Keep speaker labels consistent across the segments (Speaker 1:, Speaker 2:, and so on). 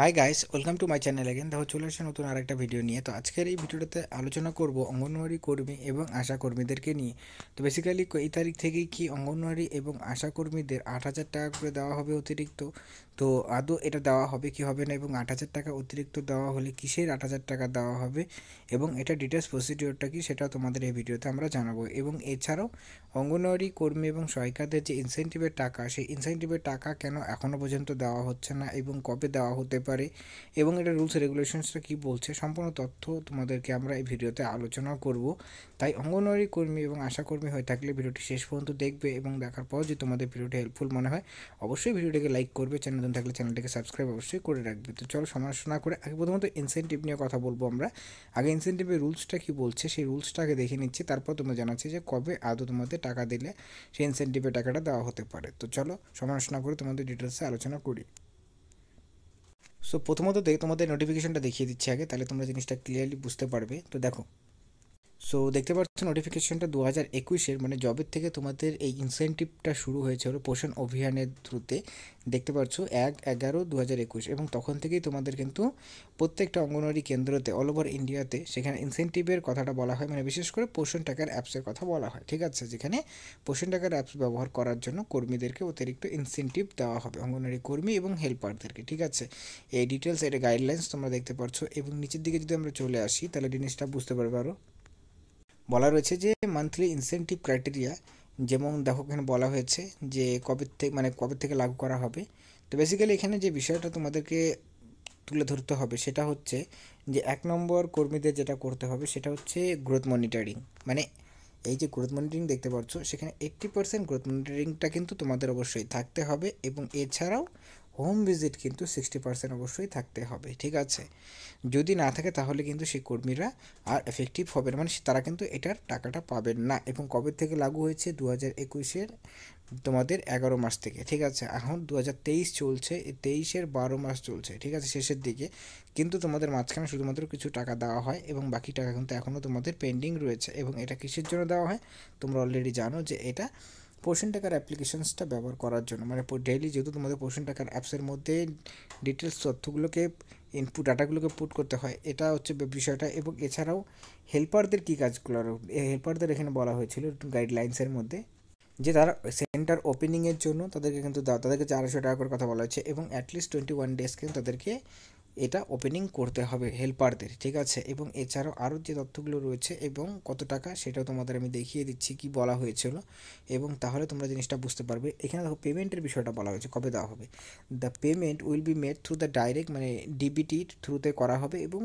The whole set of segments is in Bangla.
Speaker 1: high guys welcome to my channel again দেখো চলে আসে নতুন আরেকটা ভিডিও নিয়ে তো আজকের এই ভিডিওটাতে আলোচনা করব অঙ্গনওয়াড়ি কর্মী এবং আশা কর্মীদেরকে নিয়ে তো বেসিক্যালি এই তারিখ থেকেই কি অঙ্গনওয়াড়ি এবং আশা কর্মীদের আট হাজার টাকা করে দেওয়া হবে অতিরিক্ত তো আদৌ এটা দেওয়া হবে কি হবে না এবং আট হাজার টাকা অতিরিক্ত দেওয়া হলে কিসের আট হাজার টাকা দেওয়া হবে এবং এটা ডিটেলস প্রসিডিওরটা কি সেটা তোমাদের এই ভিডিওতে আমরা জানাবো এবং এছাড়াও অঙ্গনওয়াড়ি কর্মী এবং সহায়িকাদের যে ইনসেন্টিভের টাকা সেই ইনসেন্টিভের টাকা কেন এখনও পর্যন্ত দেওয়া হচ্ছে না এবং কবে দেওয়া হতে পারে এবং এটা রুলস রেগুলেশনসটা কি বলছে সম্পূর্ণ তথ্য তোমাদেরকে আমরা এই ভিডিওতে আলোচনা করব তাই অঙ্গনওয়াড়ি কর্মী এবং আশাকর্মী হয়ে থাকলে ভিডিওটি শেষ পর্যন্ত দেখবে এবং দেখার পর যে তোমাদের ভিডিওটি হেল্পফুল মনে হয় অবশ্যই ভিডিওটিকে লাইক করবে চ্যানেল নতুন থাকলে চ্যানেলটিকে সাবস্ক্রাইব অবশ্যই করে রাখবে তো চলো সমালোচনা করে আগে প্রথমত ইনসেন্টিভ নিয়ে কথা বলবো আমরা আগে ইনসেন্টিভের রুলসটা কি বলছে সেই রুলসটা আগে দেখে নিচ্ছি তারপর তোমরা জানাচ্ছি যে কবে আদৌ তোমাদের টাকা দিলে সেই ইনসেন্টিভের টাকাটা দেওয়া হতে পারে তো চলো সমালোচনা করে তোমাদের ডিটেলসে আলোচনা করি সো প্রথমত তোমাদের নোটিফিকেশনটা দেখিয়ে দিচ্ছি আগে তাহলে তোমরা জিনিসটা ক্লিয়ারলি বুঝতে পারবে তো দেখো সো দেখতে পাচ্ছ নোটিফিকেশনটা দু হাজার একুশের মানে জবের থেকে তোমাদের এই ইনসেন্টিভটা শুরু হয়েছে হলো পোষণ অভিযানের থ্রুতে দেখতে পাচ্ছ এক এগারো দু হাজার একুশ এবং তখন থেকেই তোমাদের কিন্তু প্রত্যেকটা অঙ্গনওয়াড়ি কেন্দ্রতে অল ওভার ইন্ডিয়াতে সেখানে ইনসেন্টিভের কথাটা বলা হয় মানে বিশেষ করে পোষণ টাকার অ্যাপসের কথা বলা হয় ঠিক আছে যেখানে পোষণ টাকার অ্যাপস ব্যবহার করার জন্য কর্মীদেরকে অতিরিক্ত ইনসেন্টিভ দেওয়া হবে অঙ্গনওয়াড়ি কর্মী এবং হেল্পারদেরকে ঠিক আছে এই ডিটেলস এটা গাইডলাইন্স তোমরা দেখতে পাচ্ছ এবং নিচের দিকে যদি আমরা চলে আসি তাহলে জিনিসটা বুঝতে পারবে আরও বলা রয়েছে যে মান্থলি ইনসেন্টিভ ক্রাইটেরিয়া যেমন দেখো এখানে বলা হয়েছে যে কবে থেকে মানে কবে থেকে লাগু করা হবে তো বেসিক্যালি এখানে যে বিষয়টা তোমাদেরকে তুলে ধরতে হবে সেটা হচ্ছে যে এক নম্বর কর্মীদের যেটা করতে হবে সেটা হচ্ছে গ্রোথ মনিটরিং মানে এই যে গ্রোথ মনিটরিং দেখতে পাচ্ছ সেখানে এইট্টি পার্সেন্ট গ্রোথ মনিটরিংটা কিন্তু তোমাদের অবশ্যই থাকতে হবে এবং এছাড়াও হোম ভিজিট কিন্তু সিক্সটি পার্সেন্ট অবশ্যই থাকতে হবে ঠিক আছে যদি না থাকে তাহলে কিন্তু সেই কর্মীরা আর এফেক্টিভ হবে না মানে তারা কিন্তু এটার টাকাটা পাবেন না এবং কবে থেকে লাগু হয়েছে দু হাজার একুশের তোমাদের এগারো মাস থেকে ঠিক আছে এখন দু হাজার তেইশ চলছে তেইশের বারো মাস চলছে ঠিক আছে শেষের দিকে কিন্তু তোমাদের মাঝখানে শুধুমাত্র কিছু টাকা দেওয়া হয় এবং বাকি টাকা কিন্তু এখনও তোমাদের পেন্ডিং রয়েছে এবং এটা কিসের জন্য দেওয়া হয় তোমরা অলরেডি জানো যে এটা পোর্শন টাকার অ্যাপ্লিকেশনসটা ব্যবহার করার জন্য মানে ডেইলি যেহেতু তোমাদের পোর্শন টাকার অ্যাপসের মধ্যে ডিটেলস তথ্যগুলোকে ইনপুট ডাটাগুলোকে পুট করতে হয় এটা হচ্ছে বিষয়টা এবং এছাড়াও হেল্পারদের কী কাজগুলো হেল্পারদের এখানে বলা হয়েছিল গাইডলাইন্সের মধ্যে যে তারা সেন্টার ওপেনিংয়ের জন্য তাদেরকে কিন্তু তাদেরকে চারশো টাকা করে কথা বলা হয়েছে এবং অ্যাটলিস্ট টোয়েন্টি ওয়ান ডেজ কিন্তু তাদেরকে এটা ওপেনিং করতে হবে হেল্পারদের ঠিক আছে এবং এছাড়াও আরও যে তথ্যগুলো রয়েছে এবং কত টাকা সেটাও তোমাদের আমি দেখিয়ে দিচ্ছি কি বলা হয়েছিল এবং তাহলে তোমরা জিনিসটা বুঝতে পারবে এখানে দেখো পেমেন্টের বিষয়টা বলা হয়েছে কবে দেওয়া হবে the payment will be made through the direct মানে ডিবিটির থ্রুতে করা হবে এবং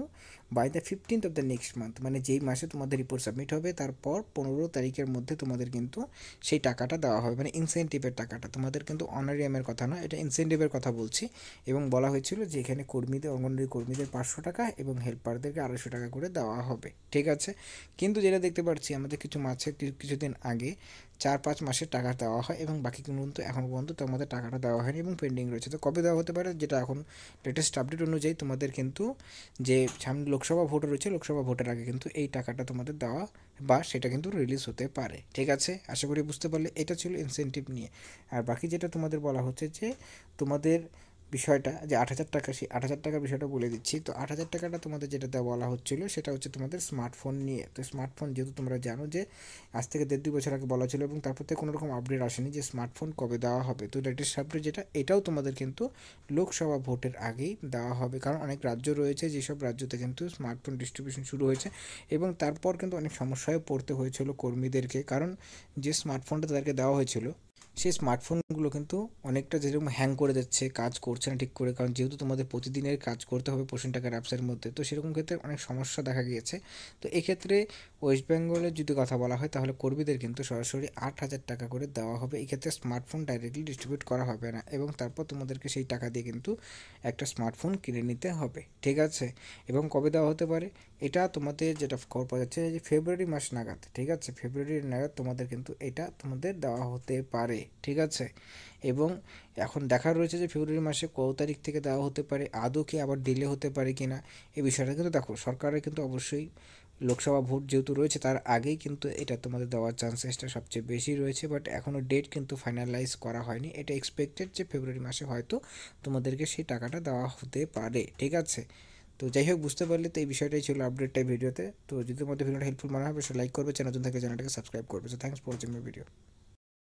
Speaker 1: by the fifteenth of the next month মানে যেই মাসে তোমাদের রিপোর্ট সাবমিট হবে তারপর পনেরো তারিখের মধ্যে তোমাদের কিন্তু সেই টাকাটা দেওয়া হবে মানে ইনসেন্টিভের টাকাটা তোমাদের কিন্তু অনারিয়ামের কথা না এটা ইনসেন্টিভের কথা বলছি এবং বলা হয়েছিল যে এখানে কর্মীদের অঙ্গনওয়াড়ি কর্মীদের পাঁচশো টাকা এবং হেল্পারদেরকে আড়াইশো টাকা করে দেওয়া হবে ঠিক আছে কিন্তু যেটা দেখতে পাচ্ছি আমাদের কিছু মাসে কিছুদিন আগে চার পাঁচ মাসের টাকা দেওয়া হয় এবং বাকি কিন্তু এখন পর্যন্ত তোমাদের টাকাটা দেওয়া হয়নি এবং পেন্ডিং রয়েছে তো কবে দেওয়া হতে পারে যেটা এখন লেটেস্ট আপডেট অনুযায়ী তোমাদের কিন্তু যে সামনে লোকসভা ভোট রয়েছে লোকসভা ভোটের আগে কিন্তু এই টাকাটা তোমাদের দেওয়া বা সেটা কিন্তু রিলিজ হতে পারে ঠিক আছে আশা করি বুঝতে পারলে এটা ছিল ইনসেন্টিভ নিয়ে আর বাকি যেটা তোমাদের বলা হচ্ছে যে তোমাদের বিষয়টা যে আট হাজার টাকা সেই আট হাজার টাকার বিষয়টা বলে দিচ্ছি তো আট হাজার টাকাটা তোমাদের যেটা দেওয়া বলা হচ্ছিল সেটা হচ্ছে তোমাদের স্মার্টফোন নিয়ে তো স্মার্টফোন যেহেতু তোমরা জানো যে আজ থেকে দেড় দুই বছর আগে বলা ছিল এবং তারপর থেকে কোনোরকম আপডেট আসেনি যে স্মার্টফোন কবে দেওয়া হবে তো লেটেস্ট আপডেট যেটা এটাও তোমাদের কিন্তু লোকসভা ভোটের আগেই দেওয়া হবে কারণ অনেক রাজ্য রয়েছে যেসব রাজ্যতে কিন্তু স্মার্টফোন ডিস্ট্রিবিউশন শুরু হয়েছে এবং তারপর কিন্তু অনেক সমস্যায় পড়তে হয়েছিল কর্মীদেরকে কারণ যে স্মার্টফোনটা তাদেরকে দেওয়া হয়েছিল সেই স্মার্টফোনগুলো কিন্তু অনেকটা যেরকম হ্যাং করে যাচ্ছে কাজ করছে না ঠিক করে কারণ যেহেতু তোমাদের প্রতিদিনের কাজ করতে হবে পশ্চিম টাকার অ্যাপসের মধ্যে তো সেরকম ক্ষেত্রে অনেক সমস্যা দেখা গিয়েছে তো এক্ষেত্রে ওয়েস্ট বেঙ্গলের যদি কথা বলা হয় তাহলে কর্মীদের কিন্তু সরাসরি আট হাজার টাকা করে দেওয়া হবে এক্ষেত্রে স্মার্টফোন ডাইরেক্টলি ডিস্ট্রিবিউট করা হবে না এবং তারপর তোমাদেরকে সেই টাকা দিয়ে কিন্তু একটা স্মার্টফোন কিনে নিতে হবে ঠিক আছে এবং কবে দেওয়া হতে পারে এটা তোমাদের যেটা খবর পাওয়া যাচ্ছে যে ফেব্রুয়ারি মাস নাগাদ ঠিক আছে ফেব্রুয়ারি নাগাদ তোমাদের কিন্তু এটা তোমাদের দেওয়া হতে পারে পারে ঠিক আছে এবং এখন দেখা রয়েছে যে ফেব্রুয়ারি মাসে কত তারিখ থেকে দেওয়া হতে পারে আদৌ কি আবার ডিলে হতে পারে কি না এই বিষয়টা কিন্তু দেখো সরকারের কিন্তু অবশ্যই লোকসভা ভোট যেহেতু রয়েছে তার আগেই কিন্তু এটা তোমাদের দেওয়ার চান্সেসটা সবচেয়ে বেশি রয়েছে বাট এখনও ডেট কিন্তু ফাইনালাইজ করা হয়নি এটা এক্সপেক্টেড যে ফেব্রুয়ারি মাসে হয়তো তোমাদেরকে সেই টাকাটা দেওয়া হতে পারে ঠিক আছে তো যাই হোক বুঝতে পারলে তো এই বিষয়টাই ছিল আপডেটটা ভিডিওতে তো যদি তোমাদের ভিডিওটা হেল্পফুল মনে হবে সে লাইক করবে চ্যানেল থেকে চ্যানেলটাকে সাবস্ক্রাইব করবে so thanks for watching my video